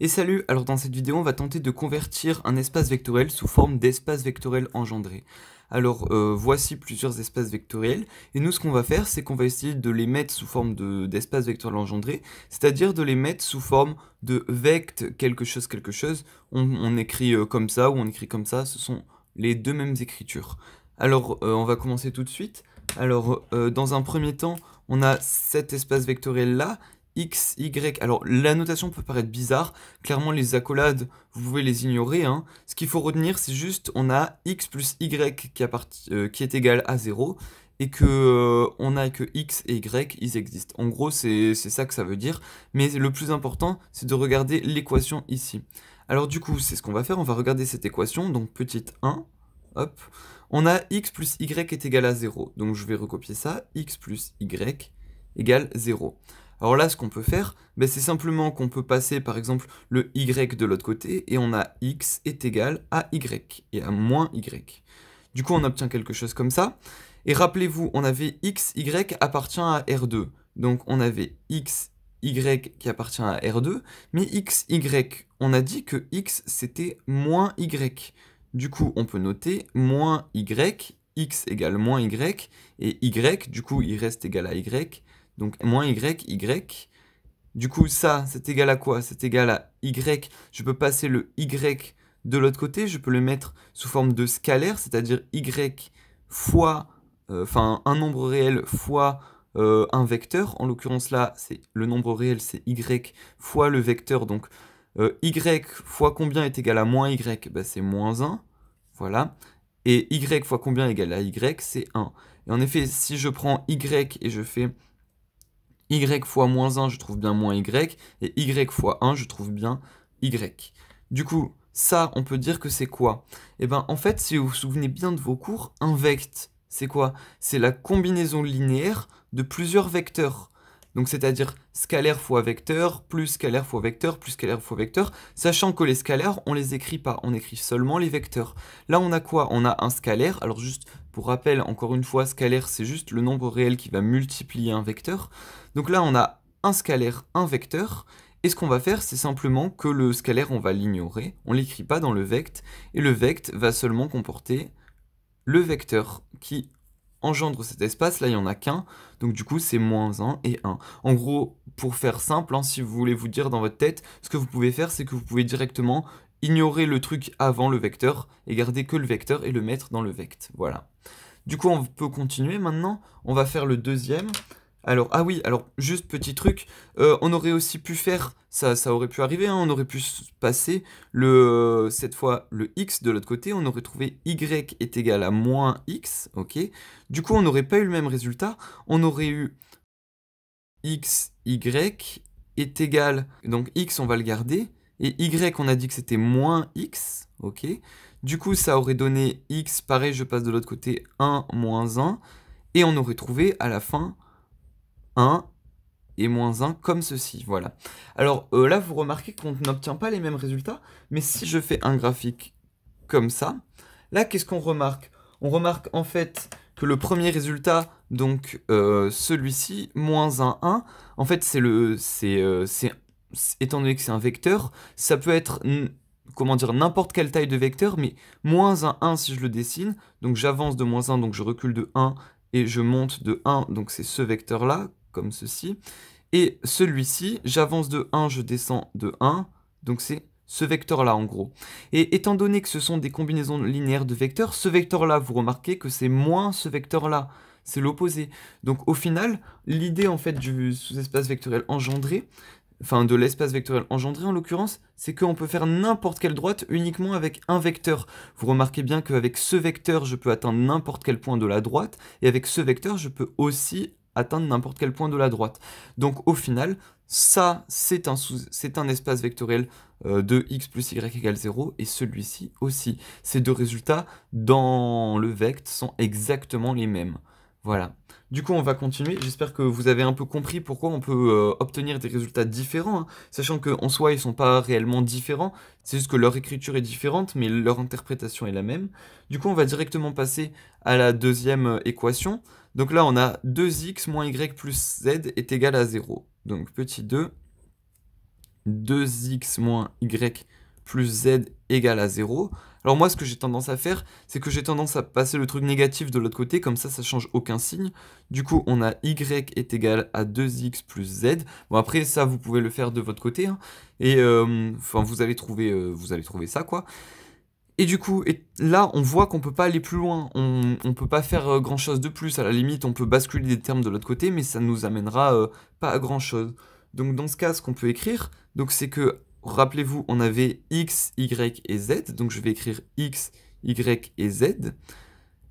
Et salut, alors dans cette vidéo on va tenter de convertir un espace vectoriel sous forme d'espace vectoriel engendré. Alors euh, voici plusieurs espaces vectoriels, et nous ce qu'on va faire c'est qu'on va essayer de les mettre sous forme d'espace vectoriel engendré, c'est-à-dire de les mettre sous forme de vect quelque chose quelque chose, on, écrit euh, comme ça ou on écrit comme ça, ce sont les deux mêmes écritures. Alors euh, on va commencer tout de suite, alors dans un premier temps on a cet espace vectoriel là, X, Y. Alors, la notation peut paraître bizarre. Clairement, les accolades, vous pouvez les ignorer. Hein. Ce qu'il faut retenir, c'est juste on a X plus Y qui, euh, qui est égal à 0 et que euh, on a que X et Y, ils existent. En gros, c'est ça que ça veut dire. Mais le plus important, c'est de regarder l'équation ici. Alors du coup, c'est ce qu'on va faire. On va regarder cette équation. Donc, petite 1, hop. On a X plus Y est égal à 0. Donc, je vais recopier ça. X plus Y égale 0. Alors là, ce qu'on peut faire, ben, c'est simplement qu'on peut passer par exemple le y de l'autre côté et on a x est égal à y et à moins y. Du coup, on obtient quelque chose comme ça. Et rappelez-vous, on avait x, y appartient à R2. Donc on avait x, y qui appartient à R2, mais x, y, on a dit que x c'était moins y. Du coup, on peut noter moins y, x égale moins y, et y, du coup, il reste égal à y, donc moins y, y. Du coup, ça, c'est égal à quoi C'est égal à y. Je peux passer le y de l'autre côté, je peux le mettre sous forme de scalaire, c'est-à-dire y fois, euh, enfin un nombre réel fois euh, un vecteur. En l'occurrence là, c'est le nombre réel, c'est y fois le vecteur. Donc euh, y fois combien est égal à moins y bah, C'est moins 1. Voilà. Et y fois combien est égal à y, c'est 1. Et en effet, si je prends y et je fais y fois moins 1, je trouve bien moins y, et y fois 1, je trouve bien y. Du coup, ça, on peut dire que c'est quoi Eh bien, en fait, si vous vous souvenez bien de vos cours, un vect, c'est quoi C'est la combinaison linéaire de plusieurs vecteurs. Donc c'est-à-dire scalaire fois vecteur, plus scalaire fois vecteur, plus scalaire fois vecteur, sachant que les scalaires, on les écrit pas, on écrit seulement les vecteurs. Là, on a quoi On a un scalaire, alors juste pour rappel, encore une fois, scalaire, c'est juste le nombre réel qui va multiplier un vecteur. Donc là, on a un scalaire, un vecteur, et ce qu'on va faire, c'est simplement que le scalaire, on va l'ignorer, on ne l'écrit pas dans le vect, et le vect va seulement comporter le vecteur qui engendre cet espace, là il n'y en a qu'un, donc du coup c'est moins 1 et 1. En gros, pour faire simple, hein, si vous voulez vous dire dans votre tête, ce que vous pouvez faire, c'est que vous pouvez directement ignorer le truc avant le vecteur et garder que le vecteur et le mettre dans le vect. Voilà. Du coup, on peut continuer maintenant. On va faire le deuxième. Alors, ah oui, alors juste petit truc, euh, on aurait aussi pu faire, ça, ça aurait pu arriver, hein, on aurait pu passer le, cette fois le x de l'autre côté, on aurait trouvé y est égal à moins x, ok Du coup, on n'aurait pas eu le même résultat, on aurait eu x, y est égal, donc x on va le garder, et y on a dit que c'était moins x, ok Du coup, ça aurait donné x, pareil, je passe de l'autre côté 1 moins 1, et on aurait trouvé à la fin 1 et moins 1 comme ceci, voilà. Alors euh, là, vous remarquez qu'on n'obtient pas les mêmes résultats, mais si je fais un graphique comme ça, là, qu'est-ce qu'on remarque On remarque en fait que le premier résultat, donc euh, celui-ci, moins 1, 1, en fait, c'est le... Euh, c'est... étant donné que c'est un vecteur, ça peut être comment dire, n'importe quelle taille de vecteur, mais moins 1, 1 si je le dessine, donc j'avance de moins 1, donc je recule de 1, et je monte de 1, donc c'est ce vecteur-là, comme ceci. Et celui-ci, j'avance de 1, je descends de 1, donc c'est ce vecteur-là en gros. Et étant donné que ce sont des combinaisons linéaires de vecteurs, ce vecteur-là, vous remarquez que c'est moins ce vecteur-là, c'est l'opposé. Donc au final, l'idée en fait du sous-espace vectoriel engendré, enfin de l'espace vectoriel engendré en l'occurrence, c'est qu'on peut faire n'importe quelle droite uniquement avec un vecteur. Vous remarquez bien qu'avec ce vecteur, je peux atteindre n'importe quel point de la droite, et avec ce vecteur, je peux aussi atteindre n'importe quel point de la droite. Donc au final, ça, c'est un, un, espace vectoriel euh, de x plus y égale 0, et celui-ci aussi. Ces deux résultats, dans le vect, sont exactement les mêmes. Voilà. Du coup, on va continuer. J'espère que vous avez un peu compris pourquoi on peut euh, obtenir des résultats différents, hein. sachant sachant qu'en soi, ils ne sont pas réellement différents. C'est juste que leur écriture est différente, mais leur interprétation est la même. Du coup, on va directement passer à la deuxième euh, équation. Donc là, on a 2x moins y plus z est égal à 0. Donc petit 2, 2x moins y plus z égal à 0. Alors moi, ce que j'ai tendance à faire, c'est que j'ai tendance à passer le truc négatif de l'autre côté, comme ça, ça change aucun signe. Du coup, on a y est égal à 2x plus z. Bon, après, ça, vous pouvez le faire de votre côté. Hein. Et, euh, enfin, vous, euh, vous allez trouver ça, quoi. Et du coup, et là, on voit qu'on peut pas aller plus loin, on, ne peut pas faire euh, grand chose de plus, à la limite, on peut basculer des termes de l'autre côté, mais ça ne nous amènera euh, pas à grand chose. Donc dans ce cas, ce qu'on peut écrire, donc c'est que, rappelez-vous, on avait x, y et z, donc je vais écrire x, y et z.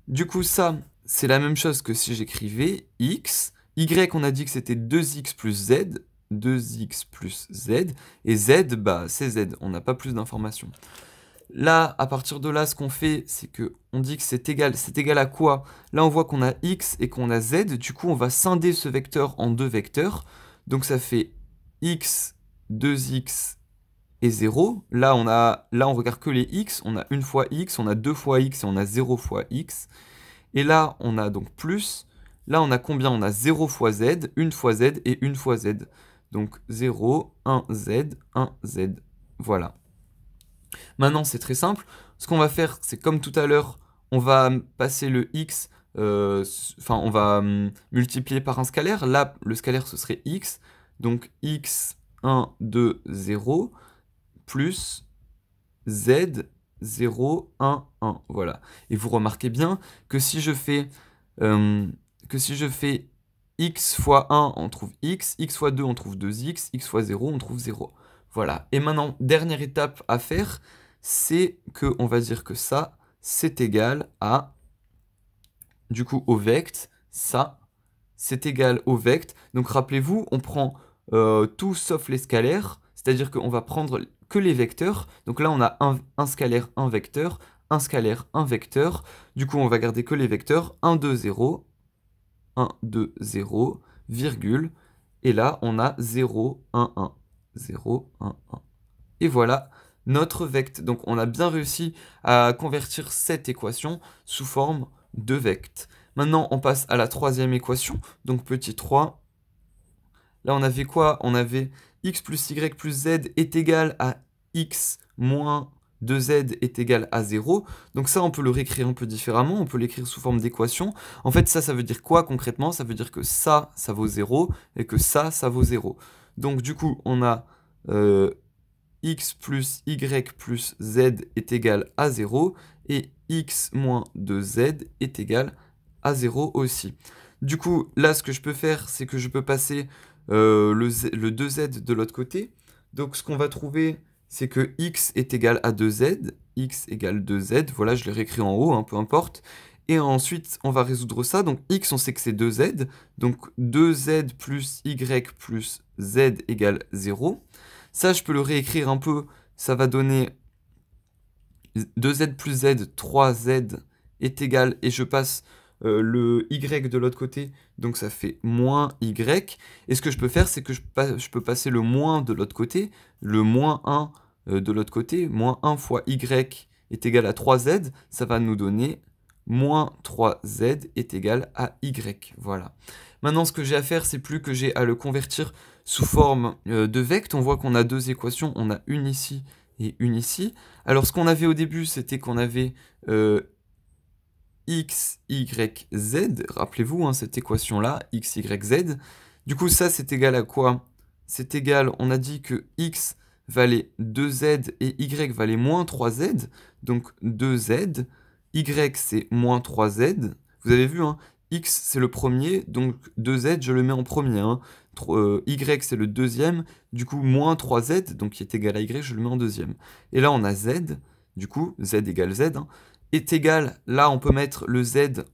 Du coup, ça, c'est la même chose que si j'écrivais x, y, on a dit que c'était 2x plus z, 2x plus z, et z, bah c'est z, on n'a pas plus d'informations. Là, à partir de là, ce qu'on fait, c'est que on dit que c'est égal. C'est égal à quoi Là, on voit qu'on a x et qu'on a z. Du coup, on va scinder ce vecteur en deux vecteurs. Donc, ça fait x, 2x et 0. Là, on a, là, on regarde que les x. On a une fois x, on a deux fois x et on a 0 fois x. Et là, on a donc plus. Là, on a combien On a 0 fois z, 1 fois z et 1 fois z. Donc 0, 1, z, 1, z. Voilà. Maintenant, c'est très simple. Ce qu'on va faire, c'est comme tout à l'heure, on va passer le x, euh, enfin, on va hum, multiplier par un scalaire. Là, le scalaire, ce serait x. Donc, x, 1, 2, 0, plus z, 0, 1, 1. Voilà. Et vous remarquez bien que hum, que si je fais x fois 1, on trouve x, x fois 2, on trouve 2x, x fois 0, on trouve 0. Voilà. Et maintenant, dernière étape à faire, c'est que on va dire que ça, c'est égal à, du coup, au vect, ça, c'est égal au vect. Donc rappelez-vous, on prend euh, tout sauf les scalaires, c'est-à-dire qu'on va prendre que les vecteurs. Donc là, on a un, scalaire, un vecteur, un scalaire, un vecteur. Du coup, on va garder que les vecteurs 1, 2, 0, 1, 2, 0, virgule. Et là, on a 0, 1, 1. 0, 1, 1. Et voilà notre vect. Donc on a bien réussi à convertir cette équation sous forme de vect. Maintenant, on passe à la troisième équation. Donc petit 3. Là, on avait quoi On avait x plus y plus z est égal à x moins 2z est égal à 0. Donc ça, on peut le réécrire un peu différemment, on peut l'écrire sous forme d'équation. En fait, ça, ça veut dire quoi concrètement Ça veut dire que ça, ça vaut 0, et que ça, ça vaut 0. Donc du coup, on a euh, x plus y plus z est égal à 0, et x moins 2z est égal à 0 aussi. Du coup, là, ce que je peux faire, c'est que je peux passer euh, le, 2z de l'autre côté. Donc ce qu'on va trouver, c'est que x est égal à 2z, x égale 2z, voilà, je l'ai réécrit en haut, hein, peu importe. Et ensuite, on va résoudre ça. Donc x, on sait que c'est 2z. Donc 2z plus y plus z égale 0. Ça, je peux le réécrire un peu. Ça va donner 2z plus z, 3z est égal. Et je passe euh, le y de l'autre côté, donc ça fait moins y. Et ce que je peux faire, c'est que je, peux passer le moins de l'autre côté, le moins 1 euh, de l'autre côté, moins 1 fois y est égal à 3z, ça va nous donner moins 3z est égal à y. Voilà. Maintenant, ce que j'ai à faire, c'est plus que j'ai à le convertir sous forme euh, de vect. On voit qu'on a deux équations, on a une ici et une ici. Alors, ce qu'on avait au début, c'était qu'on avait euh, x, y, z. Rappelez-vous, hein, cette équation-là, x, y, z. Du coup, ça, c'est égal à quoi C'est égal, on a dit que x valait 2z et y valait moins 3z, donc 2z y c'est moins 3z. Vous avez vu, hein, x c'est le premier, donc 2z je le mets en premier. Hein. Euh, y c'est le deuxième, du coup moins 3z, donc qui est égal à y, je le mets en deuxième. Et là on a z, du coup z égale z, hein, est égal, là on peut mettre le z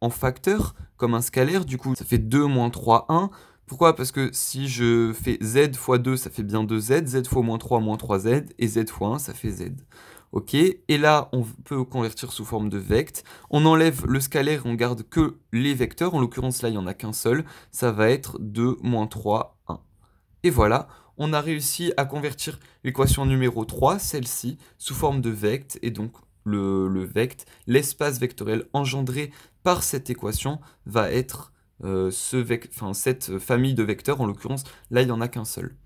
en facteur, comme un scalaire, du coup ça fait 2 moins 3, 1. Pourquoi Parce que si je fais z fois 2, ça fait bien 2z, z fois moins 3, moins 3z, et z fois 1, ça fait z ok Et là, on peut convertir sous forme de vecte. On enlève le scalaire on garde que les vecteurs. En l'occurrence, là, il n'y en a qu'un seul. Ça va être 2, moins 3, 1. Et voilà, on a réussi à convertir l'équation numéro 3, celle-ci, sous forme de vecte. Et donc, le, vecte, l'espace vectoriel engendré par cette équation va être euh, cette famille de vecteurs. En l'occurrence, là, il n'y en a qu'un seul.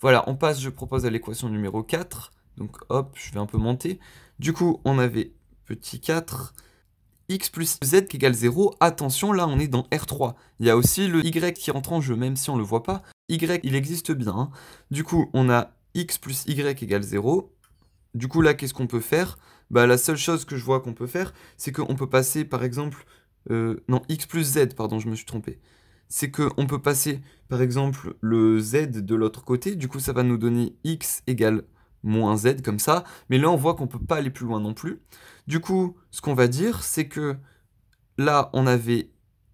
Voilà, on passe, je propose, à l'équation numéro 4. Donc hop, je vais un peu monter. Du coup, on avait petit 4, x plus z qui égale 0. Attention, là, on est dans R3. Il y a aussi le y qui rentre en jeu, même si on ne le voit pas. y, il existe bien. Hein. Du coup, on a x plus y égale 0. Du coup, là, qu'est-ce qu'on peut faire bah, La seule chose que je vois qu'on peut faire, c'est qu'on peut passer, par exemple... Euh, non, x plus z, pardon, je me suis trompé. C'est qu'on peut passer, par exemple, le z de l'autre côté. Du coup, ça va nous donner x égale moins z comme ça, mais là on voit qu'on ne peut pas aller plus loin non plus. Du coup, ce qu'on va dire, c'est que là on avait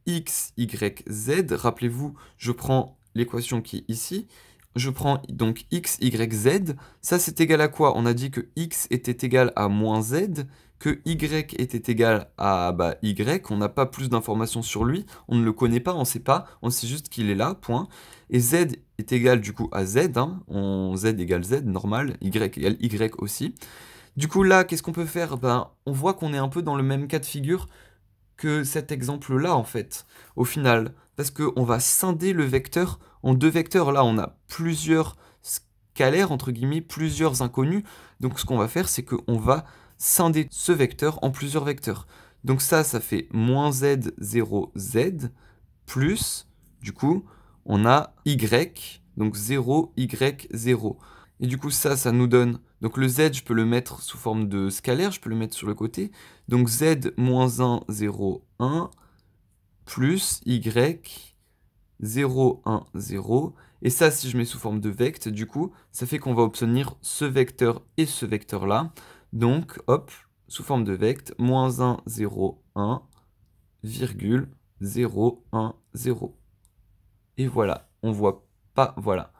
x, y, z, rappelez-vous, je prends l'équation qui est ici, je prends donc x, y, z, ça c'est égal à quoi On a dit que x était égal à moins z, que y était égal à bah, y, on n'a pas plus d'informations sur lui, on ne le connaît pas, on ne sait pas, on sait juste qu'il est là, point. Et z est égal du coup à z, hein, on, z égale z, normal, y égale y aussi. Du coup là, qu'est-ce qu'on peut faire ben, On voit qu'on est un peu dans le même cas de figure que cet exemple-là en fait, au final. Parce qu'on va scinder le vecteur en deux vecteurs. Là, on a plusieurs scalaires, entre guillemets, plusieurs inconnus. Donc ce qu'on va faire, c'est qu'on va scinder ce vecteur en plusieurs vecteurs. Donc ça, ça fait moins z0, z, plus, du coup, on a y, donc 0, y, 0. Et du coup, ça, ça nous donne... Donc le z, je peux le mettre sous forme de scalaire, je peux le mettre sur le côté. Donc z, moins 1, 0, 1, plus y, 0, 1, 0. Et ça, si je mets sous forme de vecte du coup, ça fait qu'on va obtenir ce vecteur et ce vecteur-là. Donc, hop, sous forme de vecte, moins 1, 0, 1, virgule 0, 1, 0. Et voilà, on voit pas, voilà.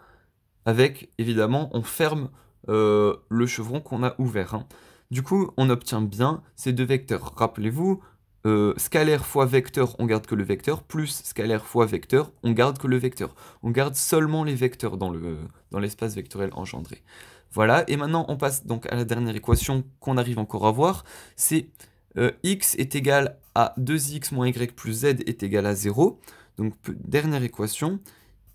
Avec, évidemment, on ferme euh, le chevron qu'on a ouvert. Hein. Du coup, on obtient bien ces deux vecteurs. Rappelez-vous, euh, scalaire fois vecteur, on garde que le vecteur, plus scalaire fois vecteur, on garde que le vecteur. On garde seulement les vecteurs dans l'espace le, dans vectoriel engendré. Voilà, et maintenant on passe donc à la dernière équation qu'on arrive encore à voir, c'est euh, x est égal à 2x moins y plus z est égal à 0. Donc dernière équation,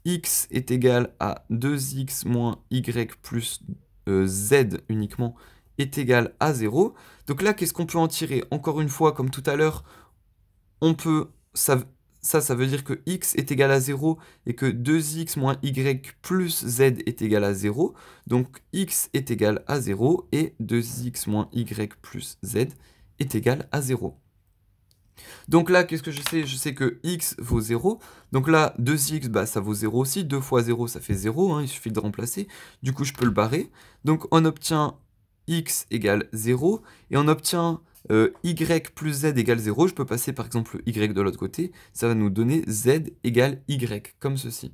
x est égal à 2x moins y plus euh, z uniquement est égal à 0. Donc là, qu'est-ce qu'on peut en tirer Encore une fois, comme tout à l'heure, on peut ça, ça veut dire que x est égal à 0 et que 2x moins y plus z est égal à 0. Donc x est égal à 0 et 2x moins y plus z est égal à 0. Donc là, qu'est-ce que je sais Je sais que x vaut 0. Donc là, 2x, bah, ça vaut 0 aussi. 2 fois 0, ça fait 0. Hein, il suffit de remplacer. Du coup, je peux le barrer. Donc on obtient x égale 0. Et on obtient euh, y plus z égale 0, je peux passer par exemple y de l'autre côté, ça va nous donner z égale y, comme ceci.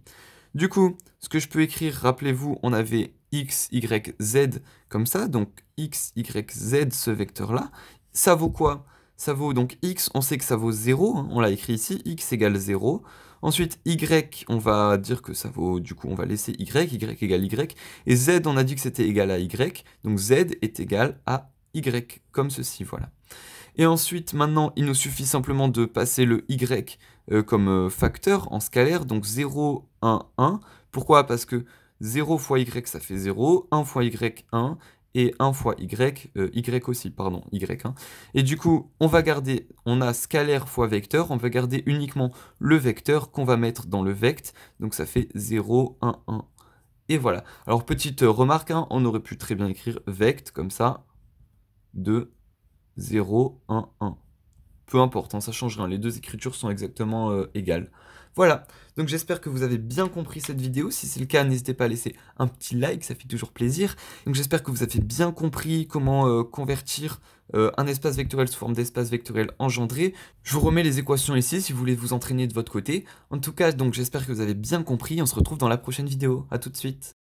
Du coup, ce que je peux écrire, rappelez-vous, on avait x, y, z comme ça, donc x, y, z, ce vecteur-là, ça vaut quoi Ça vaut donc x, on sait que ça vaut 0, hein, on l'a écrit ici, x égale 0, Ensuite, y, on va dire que ça vaut, du coup, on va laisser y, y égale y, et z, on a dit que c'était égal à y, donc z est égal à y, comme ceci, voilà. Et ensuite, maintenant, il nous suffit simplement de passer le y euh, comme euh, facteur en scalaire, donc 0, 1, 1. Pourquoi Parce que 0 fois y, ça fait 0, 1 fois y, 1, et 1 fois y, euh, y aussi, pardon, y. 1. Hein. Et du coup, on va garder, on a scalaire fois vecteur, on va garder uniquement le vecteur qu'on va mettre dans le vect, donc ça fait 0, 1, 1. Et voilà. Alors, petite remarque, hein, on aurait pu très bien écrire vect, comme ça, 2, 0, 1, 1. Peu importe, hein, ça change rien, les deux écritures sont exactement euh, égales. Voilà, donc j'espère que vous avez bien compris cette vidéo, si c'est le cas n'hésitez pas à laisser un petit like, ça fait toujours plaisir. Donc j'espère que vous avez bien compris comment euh, convertir euh, un espace vectoriel sous forme d'espace vectoriel engendré. Je vous remets les équations ici si vous voulez vous entraîner de votre côté. En tout cas, donc j'espère que vous avez bien compris, on se retrouve dans la prochaine vidéo, à tout de suite